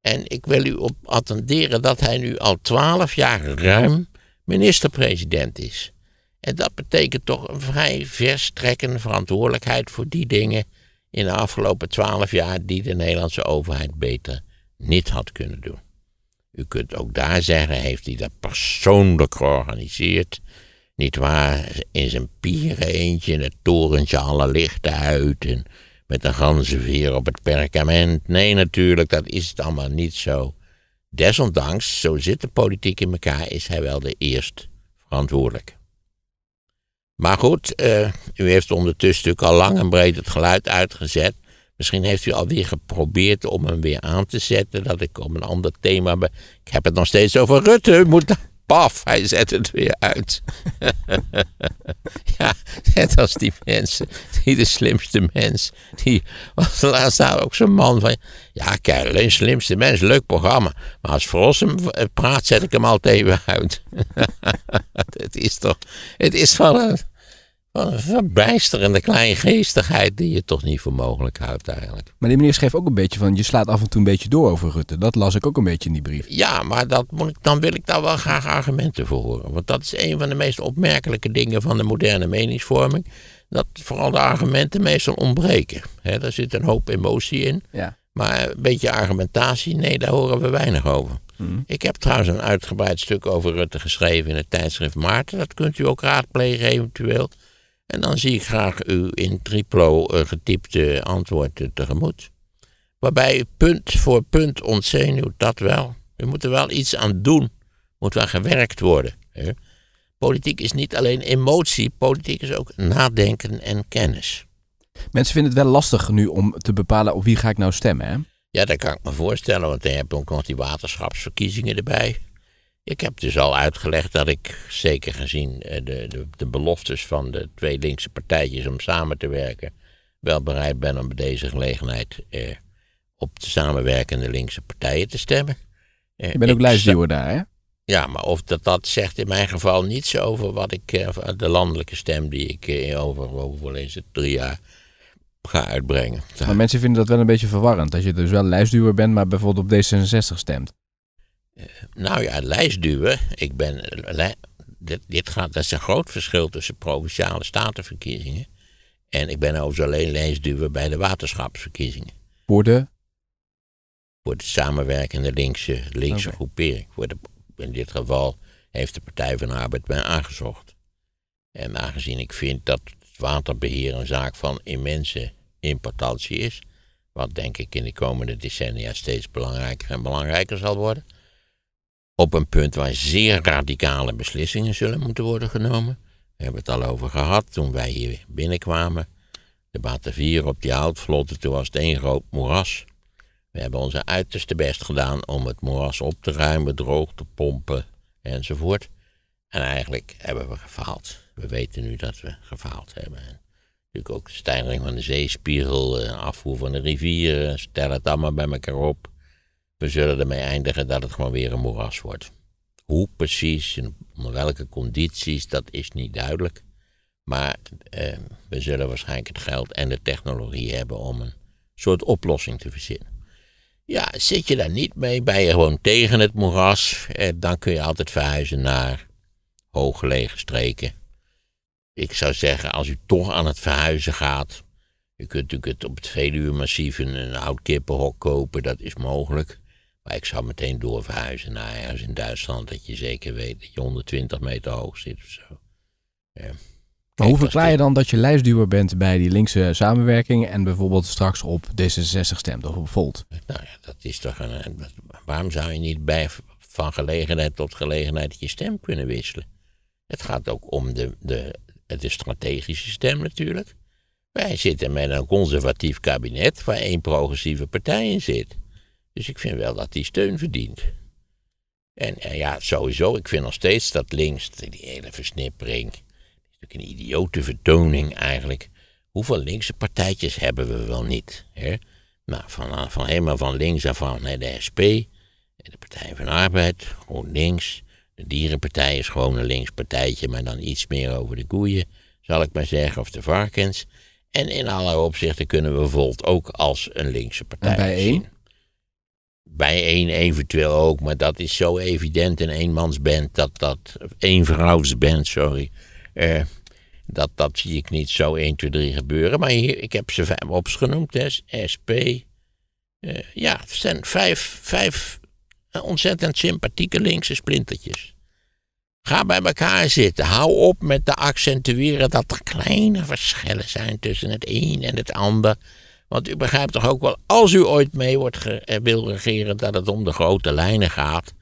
En ik wil u op attenderen dat hij nu al twaalf jaar ruim minister-president is. En dat betekent toch een vrij verstrekkende verantwoordelijkheid voor die dingen in de afgelopen twaalf jaar die de Nederlandse overheid beter niet had kunnen doen. U kunt ook daar zeggen, heeft hij dat persoonlijk georganiseerd? Niet waar, in zijn pieren eentje, in het torentje alle lichten uit en met een ganzenveer op het perkament. Nee, natuurlijk, dat is het allemaal niet zo. Desondanks, zo zit de politiek in elkaar, is hij wel de eerst verantwoordelijk. Maar goed, eh, u heeft ondertussen natuurlijk al lang en breed het geluid uitgezet. Misschien heeft u alweer geprobeerd om hem weer aan te zetten. Dat ik op een ander thema. ben. Ik heb het nog steeds over Rutte. U moet. Paf, hij zet het weer uit. ja, net als die mensen. Die de slimste mens. Die was laatst daar ook zo'n man van. Ja, kijk, alleen slimste mens, leuk programma. Maar als Vros hem praat, zet ik hem altijd weer uit. het is toch. Het is van. Wat een verbijsterende kleingeestigheid die je toch niet voor mogelijk houdt eigenlijk. Maar die meneer schreef ook een beetje van, je slaat af en toe een beetje door over Rutte. Dat las ik ook een beetje in die brief. Ja, maar dat, dan wil ik daar wel graag argumenten voor horen. Want dat is een van de meest opmerkelijke dingen van de moderne meningsvorming. Dat vooral de argumenten meestal ontbreken. He, daar zit een hoop emotie in. Ja. Maar een beetje argumentatie, nee, daar horen we weinig over. Mhm. Ik heb trouwens een uitgebreid stuk over Rutte geschreven in het tijdschrift Maarten. Dat kunt u ook raadplegen eventueel. En dan zie ik graag uw in triplo getypte antwoord eh, tegemoet. Waarbij punt voor punt ontzenuwt dat wel. We moeten wel iets aan doen. Moet wel gewerkt worden. Hè? Politiek is niet alleen emotie, politiek is ook nadenken en kennis. Mensen vinden het wel lastig nu om te bepalen op wie ga ik nou stemmen, hè? Ja, dat kan ik me voorstellen, want dan hebben ook nog die waterschapsverkiezingen erbij. Ik heb dus al uitgelegd dat ik, zeker gezien eh, de, de, de beloftes van de twee linkse partijtjes om samen te werken, wel bereid ben om bij deze gelegenheid eh, op de samenwerkende linkse partijen te stemmen. Eh, je bent ook lijstduwer daar, hè? Ja, maar of dat, dat zegt in mijn geval niets over wat ik, eh, de landelijke stem die ik over, over deze drie jaar ga uitbrengen. Maar mensen vinden dat wel een beetje verwarrend. Dat je dus wel lijstduwer bent, maar bijvoorbeeld op D66 stemt. Eh, nou ja, lijstduwen. Ik ben. Dit, gaat, dat is een groot verschil tussen provinciale statenverkiezingen. En ik ben overigens alleen lijstduwen bij de waterschapsverkiezingen. Voor de? Voor de samenwerkende linkse, linkse groepering. Voor de, in dit geval heeft de Partij van de Arbeid mij aangezocht. En aangezien ik vind dat het waterbeheer een zaak van immense importantie is, wat denk ik in de komende decennia steeds belangrijker en belangrijker zal worden, op een punt waar zeer radicale beslissingen zullen moeten worden genomen. We hebben het al over gehad toen wij hier binnenkwamen. De Batavier op die Oudvlotte, toen was het één groot moeras. We hebben onze uiterste best gedaan om het moeras op te ruimen, droog te pompen enzovoort. En eigenlijk hebben we gefaald. We weten nu dat we gefaald hebben. natuurlijk ook de stijging van de zeespiegel, afvoer van de rivieren, stel het allemaal bij elkaar op we zullen ermee eindigen dat het gewoon weer een moeras wordt. Hoe precies en onder welke condities, dat is niet duidelijk. Maar eh, we zullen waarschijnlijk het geld en de technologie hebben om een soort oplossing te verzinnen. Ja, zit je daar niet mee, ben je gewoon tegen het moeras, eh, dan kun je altijd verhuizen naar hooggelegen streken. Ik zou zeggen, als u toch aan het verhuizen gaat, u kunt natuurlijk het op het Veluwe massief in een oud kippenhok kopen, dat is mogelijk. Maar ik zou meteen door verhuizen naar ergens in Duitsland. Dat je zeker weet dat je 120 meter hoog zit of zo. Ja. maar hoe verklaar je dan dat je lijstduwer bent bij die linkse samenwerking en bijvoorbeeld straks op D66 stemt of op Volt? Nou ja, dat is toch een. Waarom zou je niet bij, van gelegenheid tot gelegenheid je stem kunnen wisselen? Het gaat ook om de, de, de strategische stem natuurlijk. Wij zitten met een conservatief kabinet waar één progressieve partij in zit. Dus ik vind wel dat die steun verdient. En, ja, sowieso, ik vind nog steeds dat links, die hele versnippering, is natuurlijk een idiote vertoning eigenlijk. Hoeveel linkse partijtjes hebben we wel niet? Hè? Nou, van, van helemaal van links af aan de SP, de Partij van Arbeid, Arbeid, links. De Dierenpartij is gewoon een links partijtje, maar dan iets meer over de koeien, zal ik maar zeggen, of de varkens. En in alle opzichten kunnen we Volt ook als een linkse partij en bij zien bij één eventueel ook, maar dat is zo evident een eenmansband, dat dat, eenvrouwsband, sorry, eh, dat, dat zie ik niet zo 1, 2, 3 gebeuren. Maar hier, ik heb ze vijf opgenoemd, hè, SP. Uh, eh, ja, het zijn vijf, vijf eh, ontzettend sympathieke linkse splintertjes. Ga bij elkaar zitten. Hou op met te accentueren dat er kleine verschillen zijn tussen het een en het ander. Want u begrijpt toch ook wel, als u ooit mee wordt ge eh, wil regeren, dat het om de grote lijnen gaat.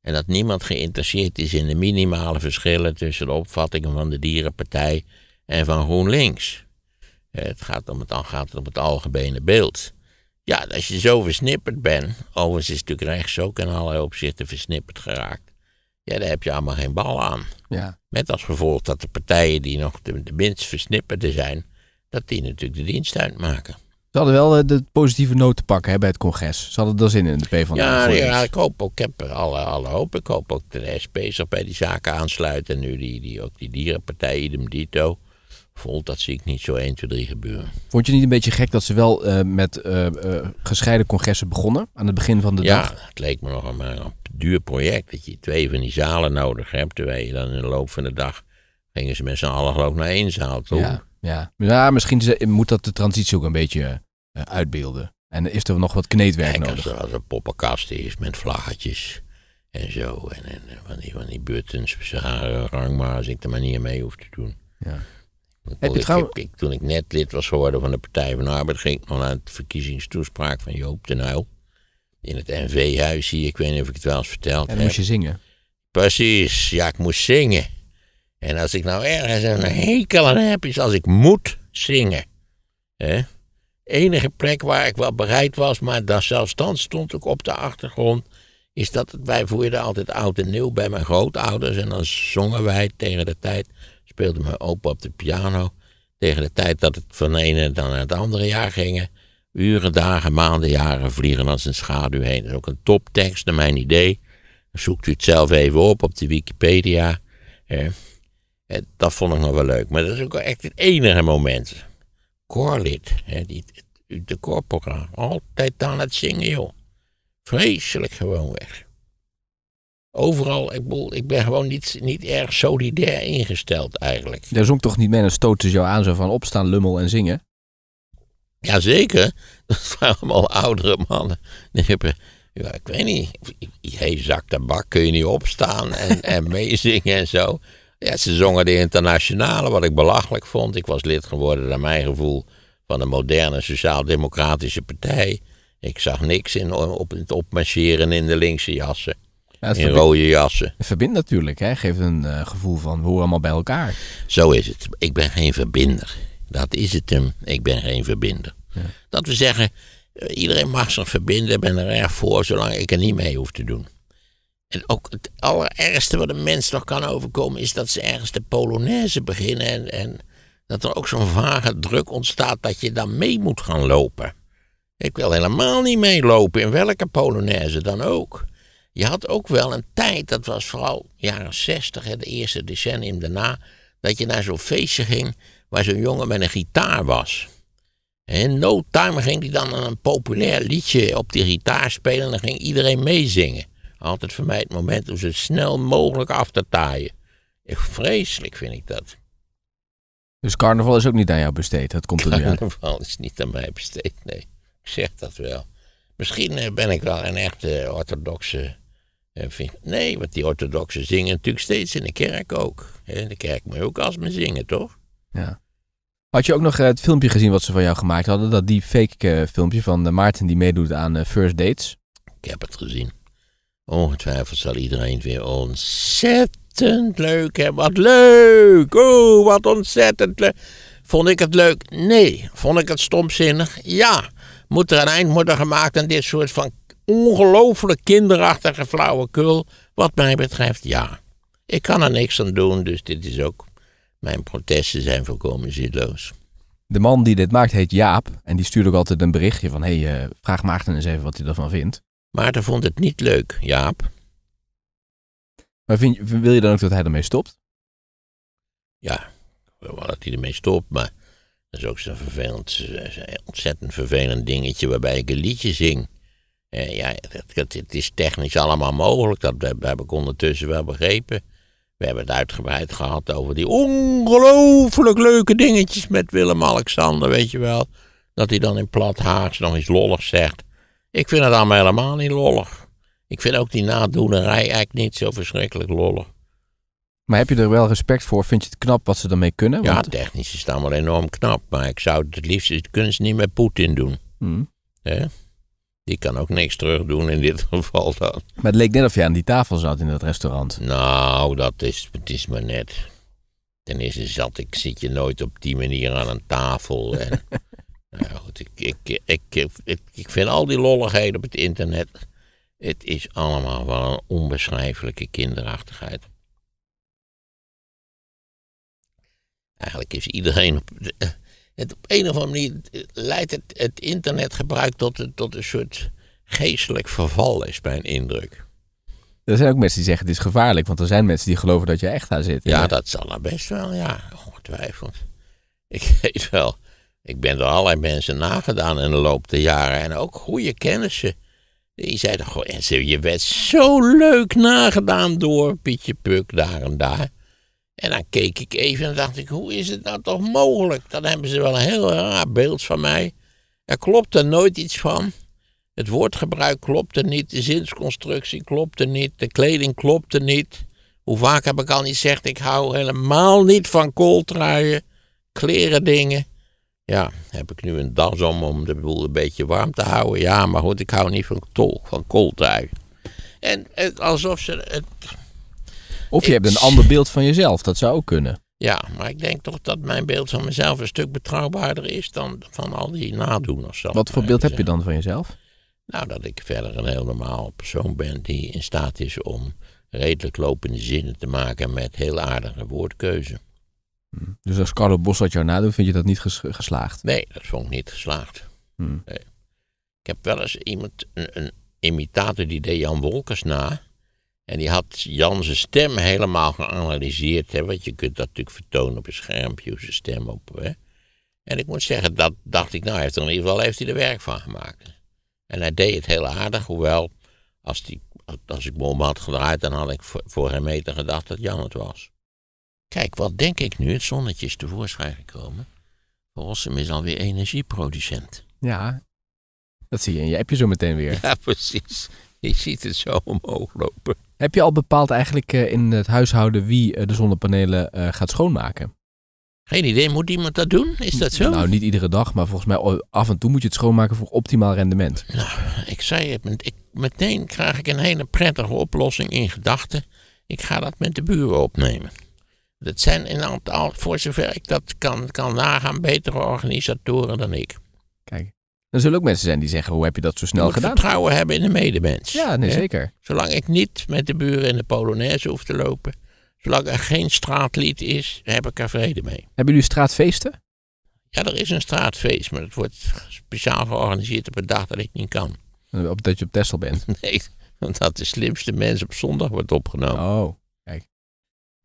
En dat niemand geïnteresseerd is in de minimale verschillen tussen de opvattingen van de Dierenpartij en van GroenLinks. Eh, het gaat om het, gaat het om het algemene beeld. Ja, als je zo versnipperd bent, overigens is natuurlijk rechts ook in allerlei opzichten versnipperd geraakt. Ja, daar heb je allemaal geen bal aan. Ja. Met als gevolg dat de partijen die nog de, de minst versnipperde zijn, dat die natuurlijk de dienst uitmaken. Ze hadden wel eh, de positieve noten te pakken hè, bij het congres. Ze hadden er zin in, de PvdA. Ja, de ja ik hoop ook, ik heb alle, alle hoop. Ik hoop ook dat de SP zich bij die zaken aansluit. En nu die, die, ook die dierenpartij, idem dito. Voelt dat zie ik niet zo 1, 2, 3 gebeuren. Vond je niet een beetje gek dat ze wel eh, met eh, gescheiden congressen begonnen aan het begin van de dag? Ja, het leek me nog een, duur project. Dat je twee van die zalen nodig hebt. Terwijl je dan in de loop van de dag gingen ze met z'n allen geloof naar één zaal toe. Ja. Ja, ja misschien moet dat de transitie ook een beetje eh, uitbeelden. En is er nog wat kneedwerk nodig? Als er, als er poppenkast is met vlaggetjes en zo. En, en van, die, van die buttons, ze gaan rang maar als ik er maar niet mee hoef te doen. Ja. Ik, toen ik net lid was geworden van de Partij van de Arbeid, ging ik nog naar de verkiezingstoespraak van Joop den Uyl. In het NV-huis hier, ik weet niet of ik het wel eens verteld heb. En moest je zingen? Precies, ja, ik moest zingen. En als ik nou ergens een hekel aan heb, is als ik moet zingen. Hè? Enige plek waar ik wel bereid was, maar dat zelfstand stond ik op de achtergrond, is dat wij voerden altijd oud en nieuw bij mijn grootouders. En dan zongen wij tegen de tijd, speelde mijn opa op de piano, tegen de tijd dat het van de ene dan naar het andere jaar gingen. Uren, dagen, maanden, jaren vliegen als een schaduw heen. Dat is ook een toptekst naar mijn idee. Zoekt u het zelf even op op de Wikipedia. Hè? dat vond ik nog wel leuk. Maar dat is ook echt het enige moment. Koorlid, die, de koorprogramma. Altijd aan het zingen, joh. Vreselijk gewoon weg. Overal, ik, ik ben gewoon niet, niet erg solidair ingesteld eigenlijk. Daar zong toch niet mee een stoot jou aan zo van opstaan, lummel en zingen? Jazeker, dat waren allemaal oudere mannen. Ja, ik weet niet, je zak tabak kun je niet opstaan en, en meezingen en zo. Ja, ze zongen de internationale, wat ik belachelijk vond. Ik was lid geworden, naar mijn gevoel, van de moderne sociaal-democratische partij. Ik zag niks in, op het opmarcheren in de linkse jassen. in rode jassen. Het verbindt natuurlijk, hè? geeft een eh, gevoel van we horen allemaal bij elkaar. Zo is het. Ik ben geen verbinder. Dat is het hem. Ik ben geen verbinder. Dat we zeggen, eh, iedereen mag zich verbinden, ik ben er erg voor, zolang ik er niet mee hoef te doen. En ook het allerergste wat een mens nog kan overkomen is dat ze ergens de Polonaise beginnen en, en dat er ook zo'n vage druk ontstaat dat je dan mee moet gaan lopen. Ik wil helemaal niet meelopen in welke Polonaise dan ook. Je had ook wel een tijd, dat was vooral jaren zestig, de eerste decennium daarna, dat je naar zo'n feestje ging waar zo'n jongen met een gitaar was. En in no time ging hij dan een populair liedje op die gitaar spelen en dan ging iedereen meezingen altijd voor mij het moment om ze snel mogelijk af te taaien. Echt vreselijk vind ik dat. Dus carnaval is ook niet aan jou besteed, dat komt er nu uit. Carnaval is niet aan mij besteed, nee. Ik zeg dat wel. Misschien eh, ben ik wel een echte orthodoxe... Eh, nee, want die orthodoxen zingen natuurlijk steeds in de kerk ook. In de kerk moet je ook als men zingen, toch? Ja. Had je ook nog eh, het filmpje gezien wat ze van jou gemaakt hadden? Dat die fake filmpje van Maarten die meedoet aan First Dates? Ik heb het gezien. Ongetwijfeld zal iedereen weer ontzettend leuk hebben. Wat leuk! Oh, wat ontzettend leuk! Vond ik het leuk? Nee. Vond ik het stomzinnig? Ja. Moet er een eind worden gemaakt aan dit soort van ongelooflijk kinderachtige flauwekul? Wat mij betreft, ja. Ik kan er niks aan doen, dus dit is ook. Mijn protesten zijn volkomen zinloos. De man die dit maakt heet Jaap. En die stuurt ook altijd een berichtje van: hey, eh, vraag Maarten eens even wat hij ervan vindt. Maarten vond het niet leuk, Jaap. Maar vind, wil je dan ook dat hij ermee stopt? Ja, ik wil wel dat hij ermee stopt, maar dat is ook zo'n vervelend, ontzettend vervelend dingetje waarbij ik een liedje zing. ja, het, is technisch allemaal mogelijk, dat, dat heb ik ondertussen wel begrepen. We hebben het uitgebreid gehad over die ongelooflijk leuke dingetjes met Willem-Alexander, weet je wel. Dat hij dan in plat Haags nog iets lolligs zegt. Ik vind het allemaal helemaal niet lollig. Ik vind ook die nadoenerij eigenlijk niet zo verschrikkelijk lollig. Maar heb je er wel respect voor? Vind je het knap wat ze ermee kunnen? Want... Ja, technisch is het allemaal enorm knap. Maar ik zou het liefst, kunnen ze niet met Poetin doen. Mm. Die kan ook niks terug doen in dit geval dan. Maar het leek net of je aan die tafel zat in dat restaurant. Nou, dat is, het is maar net. Ten eerste zat ik, zit je nooit op die manier aan een tafel. En Nou ja, goed, ik, ik, ik, ik, vind al die lolligheden op het internet. Het is allemaal wel een onbeschrijfelijke kinderachtigheid. Eigenlijk is iedereen op. Het, op een of andere manier leidt het, het internetgebruik tot, tot een soort geestelijk verval, is mijn indruk. Er zijn ook mensen die zeggen het is gevaarlijk, want er zijn mensen die geloven dat je echt daar zit. Ja, dat zal er best wel, ja, ongetwijfeld. Ik weet wel ik ben door allerlei mensen nagedaan in de loop der jaren. En ook goede kennissen. Die zeiden, goh, en je werd zo leuk nagedaan door Pietje Puk daar en daar. En dan keek ik even en dacht ik, hoe is het nou toch mogelijk? Dan hebben ze wel een heel raar beeld van mij. Er klopt er nooit iets van. Het woordgebruik klopte niet, de zinsconstructie klopte niet, de kleding klopte niet. Hoe vaak heb ik al niet gezegd, ik hou helemaal niet van kooltruien, dingen. Ja, heb ik nu een das om om de boel een beetje warm te houden? Ja, maar goed, ik hou niet van, tolk, van kooltuig. En alsof ze het... Of je hebt een ander beeld van jezelf, dat zou ook kunnen. Ja, maar ik denk toch dat mijn beeld van mezelf een stuk betrouwbaarder is dan van al die nadoeners. Wat voor beeld heb je dan van jezelf? Nou, dat ik verder een heel normaal persoon ben die in staat is om redelijk lopende zinnen te maken met heel aardige woordkeuze. Mm. Dus als Carlo Bos had jou nadoen, vind je dat niet geslaagd? Nee, dat vond ik niet geslaagd. Mm. Nee. Ik heb wel eens iemand, een, een, imitator, die deed Jan Wolkers na. En die had Jan zijn stem helemaal geanalyseerd. Hè, want je kunt dat natuurlijk vertonen op een schermpje, zijn stem op. Hè. En ik moet zeggen, dat dacht ik, nou, heeft er in ieder geval heeft hij er werk van gemaakt. En hij deed het heel aardig, hoewel, als, die, als ik me om had gedraaid, dan had ik voor, voor hem meter gedacht dat Jan het was. Kijk, wat denk ik nu? Het zonnetje is tevoorschijn gekomen. Rossum is alweer energieproducent. Ja, dat zie je in je appje zo meteen weer. Ja, precies. Je ziet het zo omhoog lopen. Heb je al bepaald eigenlijk eh, in het huishouden wie eh, de zonnepanelen eh, gaat schoonmaken? Geen idee, moet iemand dat doen? Is dat zo? Nou, niet iedere dag, maar volgens mij af en toe moet je het schoonmaken voor optimaal rendement. Nou, ik zei het, ik, meteen krijg ik een hele prettige oplossing in gedachten. Ik ga dat met de buren opnemen. Dat zijn in aantal, voor zover ik dat kan, kan nagaan, betere organisatoren dan ik. Kijk, er zullen ook mensen zijn die zeggen: hoe heb je dat zo snel je gedaan? Vertrouwen hebben in de medemens. Ja, nee, zeker. Zolang ik niet met de buren in de Polonaise hoef te lopen, zolang er geen straatlied is, heb ik er vrede mee. Hebben jullie straatfeesten? Ja, er is een straatfeest, maar het wordt speciaal georganiseerd op een dag dat ik niet kan. Op dat je op Tessel bent? Nee, omdat de slimste mens op zondag wordt opgenomen. Oh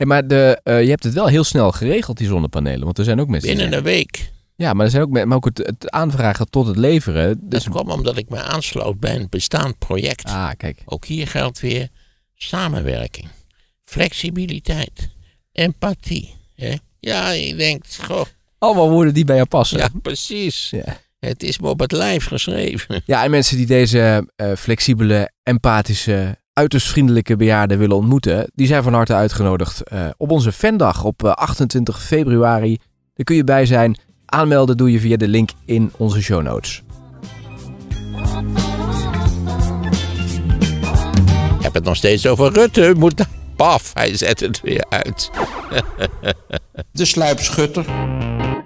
maar de, eh, je hebt het wel heel snel geregeld, die zonnepanelen. Want er zijn ook mensen. Binnen een week. Ja, maar er zijn ook Maar ook het, aanvragen tot het leveren. Dus... Dat kwam omdat ik me aansloot bij een bestaand project. Ah, kijk. Ook hier geldt weer samenwerking, flexibiliteit, empathie. Hè? Ja, je denkt, goh. Allemaal woorden die bij jou passen. Ja, precies. Ja. Het is me op het lijf geschreven. Ja, en mensen die deze eh, flexibele, empathische, uiterst vriendelijke bejaarden willen ontmoeten, die zijn van harte uitgenodigd eh, op onze fandag op 28 eh, februari. Daar kun je bij zijn. Aanmelden doe je via de link in onze show notes. Ik heb het nog steeds over Rutte. Moet paf, hij zet het weer uit. de sluipschutter.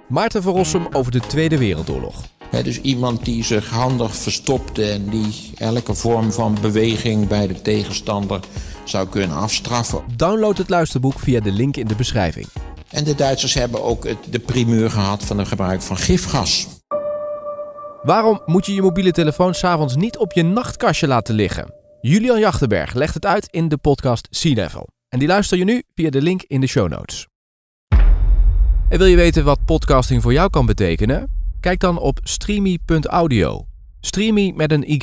Maarten van over de Tweede Wereldoorlog dus iemand die zich handig verstopte en die elke vorm van beweging bij de tegenstander zou kunnen afstraffen. Download het luisterboek via de link in de beschrijving. En de Duitsers hebben ook het, de primeur gehad van het gebruik van gifgas. Waarom moet je je mobiele telefoon s'avonds niet op je nachtkastje laten liggen? Julian Jachtenberg legt het uit in de podcast Sea Level. En die luister je nu via de link in de show notes. En wil je weten wat podcasting voor jou kan betekenen? Kijk dan op streamy.audio. Streamy met een Y.